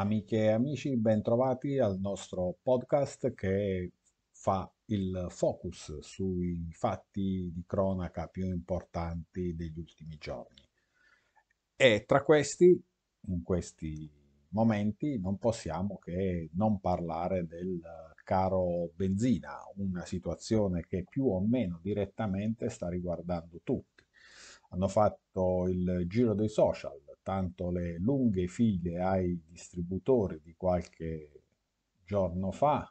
Amiche e amici, bentrovati al nostro podcast che fa il focus sui fatti di cronaca più importanti degli ultimi giorni. E tra questi, in questi momenti, non possiamo che non parlare del caro benzina, una situazione che più o meno direttamente sta riguardando tutti. Hanno fatto il giro dei social soltanto le lunghe file ai distributori di qualche giorno fa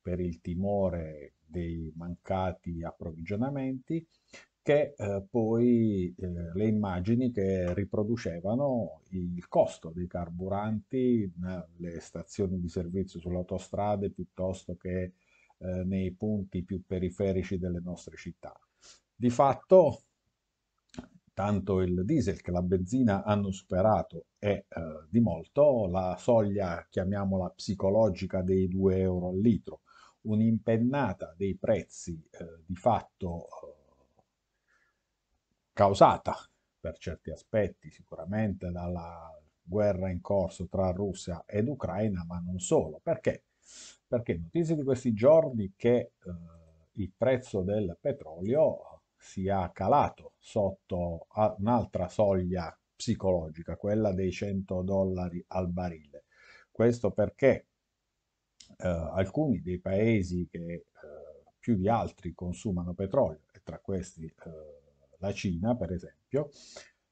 per il timore dei mancati approvvigionamenti che eh, poi eh, le immagini che riproducevano il costo dei carburanti nelle stazioni di servizio sulle autostrade piuttosto che eh, nei punti più periferici delle nostre città. Di fatto tanto il diesel che la benzina hanno superato è eh, di molto la soglia, chiamiamola psicologica, dei 2 euro al litro, un'impennata dei prezzi eh, di fatto eh, causata per certi aspetti sicuramente dalla guerra in corso tra Russia ed Ucraina, ma non solo. Perché? Perché notizie di questi giorni che eh, il prezzo del petrolio sia calato sotto un'altra soglia psicologica, quella dei 100 dollari al barile. Questo perché eh, alcuni dei paesi che eh, più di altri consumano petrolio, e tra questi eh, la Cina per esempio,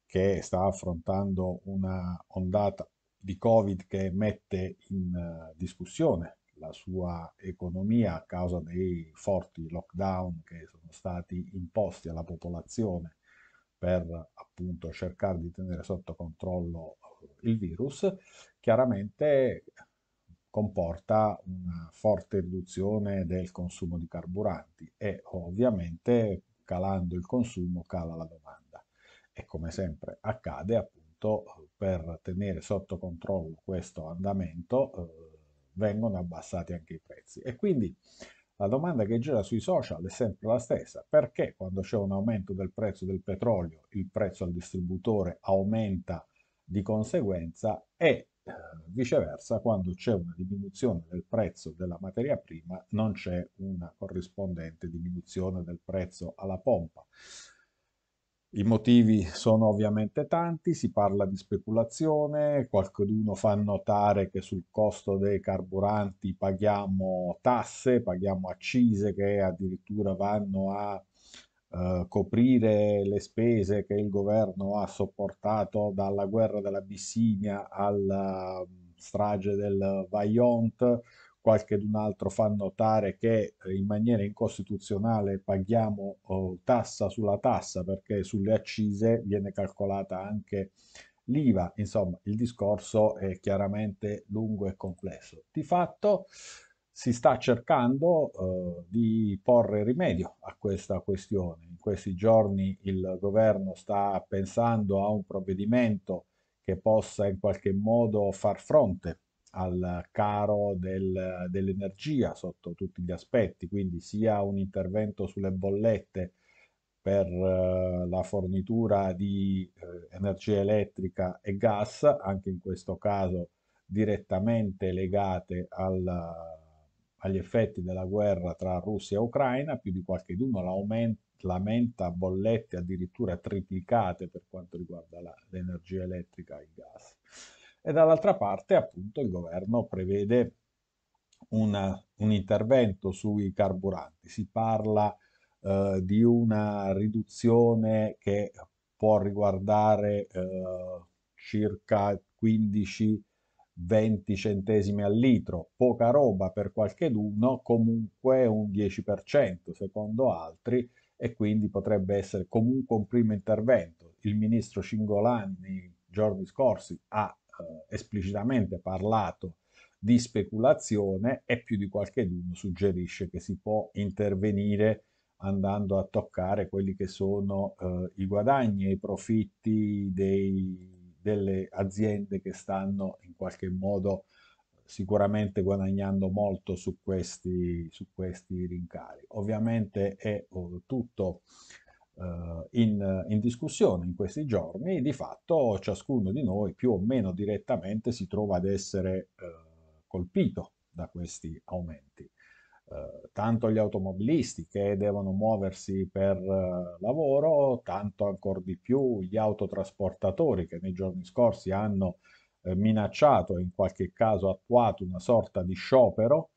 che sta affrontando una ondata di Covid che mette in eh, discussione la sua economia a causa dei forti lockdown che sono stati imposti alla popolazione per appunto cercare di tenere sotto controllo eh, il virus, chiaramente comporta una forte riduzione del consumo di carburanti e ovviamente calando il consumo cala la domanda e come sempre accade appunto per tenere sotto controllo questo andamento eh, vengono abbassati anche i prezzi. E quindi la domanda che gira sui social è sempre la stessa, perché quando c'è un aumento del prezzo del petrolio il prezzo al distributore aumenta di conseguenza e eh, viceversa quando c'è una diminuzione del prezzo della materia prima non c'è una corrispondente diminuzione del prezzo alla pompa. I motivi sono ovviamente tanti, si parla di speculazione, qualcuno fa notare che sul costo dei carburanti paghiamo tasse, paghiamo accise che addirittura vanno a eh, coprire le spese che il governo ha sopportato dalla guerra dell'Abissinia alla mm, strage del Vaillant, qualche d'un altro fa notare che eh, in maniera incostituzionale paghiamo oh, tassa sulla tassa perché sulle accise viene calcolata anche l'IVA. Insomma, il discorso è chiaramente lungo e complesso. Di fatto si sta cercando eh, di porre rimedio a questa questione. In questi giorni il governo sta pensando a un provvedimento che possa in qualche modo far fronte al caro del, dell'energia sotto tutti gli aspetti, quindi sia un intervento sulle bollette per eh, la fornitura di eh, energia elettrica e gas, anche in questo caso direttamente legate alla, agli effetti della guerra tra Russia e Ucraina, più di qualche d'uno lamenta bollette addirittura triplicate per quanto riguarda l'energia elettrica e il gas e dall'altra parte appunto il governo prevede una, un intervento sui carburanti. Si parla eh, di una riduzione che può riguardare eh, circa 15 20 centesimi al litro, poca roba per qualcheduno, comunque un 10% secondo altri e quindi potrebbe essere comunque un primo intervento. Il ministro Cingolani nei giorni scorsi ha eh, esplicitamente parlato di speculazione e più di qualche d'uno suggerisce che si può intervenire andando a toccare quelli che sono eh, i guadagni e i profitti dei, delle aziende che stanno in qualche modo sicuramente guadagnando molto su questi, su questi rincari. Ovviamente è oh, tutto eh, in, in, discussione in questi giorni, di fatto ciascuno di noi più o meno direttamente si trova ad essere eh, colpito da questi aumenti. Eh, tanto gli automobilisti che devono muoversi per eh, lavoro, tanto ancora di più gli autotrasportatori che nei giorni scorsi hanno eh, minacciato e in qualche caso attuato una sorta di sciopero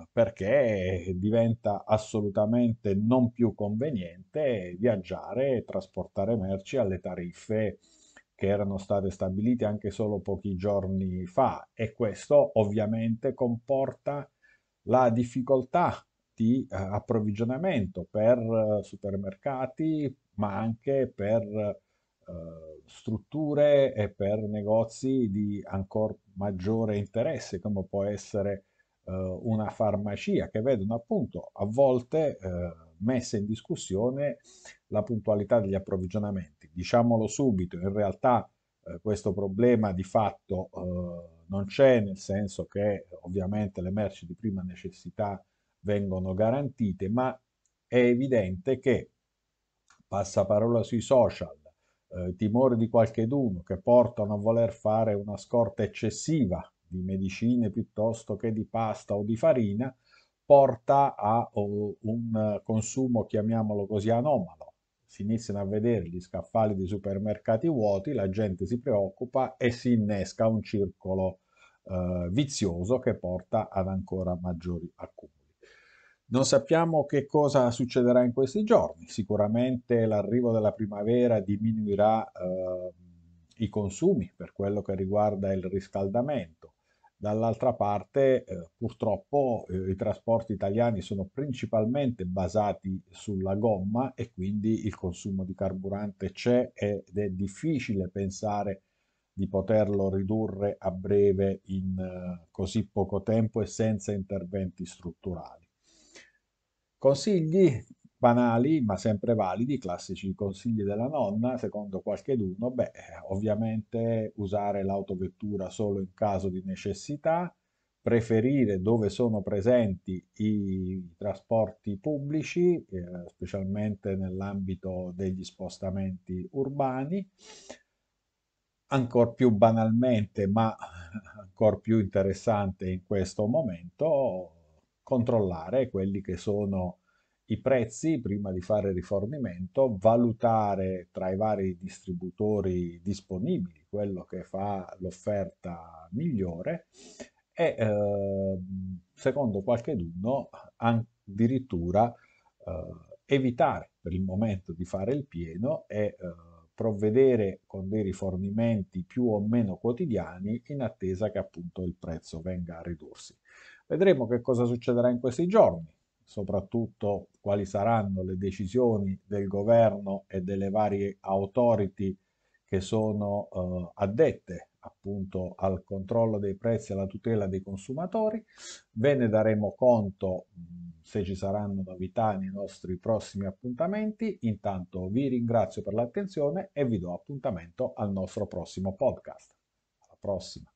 eh, perché diventa assolutamente non più conveniente viaggiare e trasportare merci alle tariffe che erano state stabilite anche solo pochi giorni fa e questo ovviamente comporta la difficoltà di eh, approvvigionamento per eh, supermercati ma anche per eh, strutture e per negozi di ancora maggiore interesse come può essere eh, una farmacia che vedono appunto a volte eh, messa in discussione la puntualità degli approvvigionamenti. Diciamolo subito, in realtà eh, questo problema di fatto non c'è, nel senso che ovviamente le merci di prima necessità vengono garantite, ma è evidente che passaparola sui social, eh, timori di qualcheduno che portano a voler fare una scorta eccessiva di medicine piuttosto che di pasta o di farina, porta a un consumo, chiamiamolo così, anomalo. Si iniziano a vedere gli scaffali di supermercati vuoti, la gente si preoccupa e si innesca un circolo uh, vizioso che porta ad ancora maggiori accumuli. Non sappiamo che cosa succederà in questi giorni, sicuramente l'arrivo della primavera diminuirà eh, i consumi per quello che riguarda il riscaldamento, Dall'altra parte, eh, purtroppo, eh, i trasporti italiani sono principalmente basati sulla gomma e quindi il consumo di carburante c'è ed è difficile pensare di poterlo ridurre a breve in eh, così poco tempo e senza interventi strutturali. Consigli banali ma sempre validi, classici consigli della nonna, secondo qualcheduno, beh, ovviamente usare l'autovettura solo in caso di necessità, preferire dove sono presenti i trasporti pubblici, eh, specialmente nell'ambito degli spostamenti urbani, ancora più banalmente, ma ancora più interessante in questo momento, controllare quelli che sono i prezzi prima di fare rifornimento, valutare tra i vari distributori disponibili quello che fa l'offerta migliore e eh, secondo qualcheduno addirittura eh, evitare per il momento di fare il pieno e eh, provvedere con dei rifornimenti più o meno quotidiani in attesa che appunto il prezzo venga a ridursi. Vedremo che cosa succederà in questi giorni soprattutto quali saranno le decisioni del governo e delle varie authority che sono eh, addette appunto al controllo dei prezzi e alla tutela dei consumatori. Ve ne daremo conto se ci saranno novità nei nostri prossimi appuntamenti. Intanto vi ringrazio per l'attenzione e vi do appuntamento al nostro prossimo podcast. Alla prossima!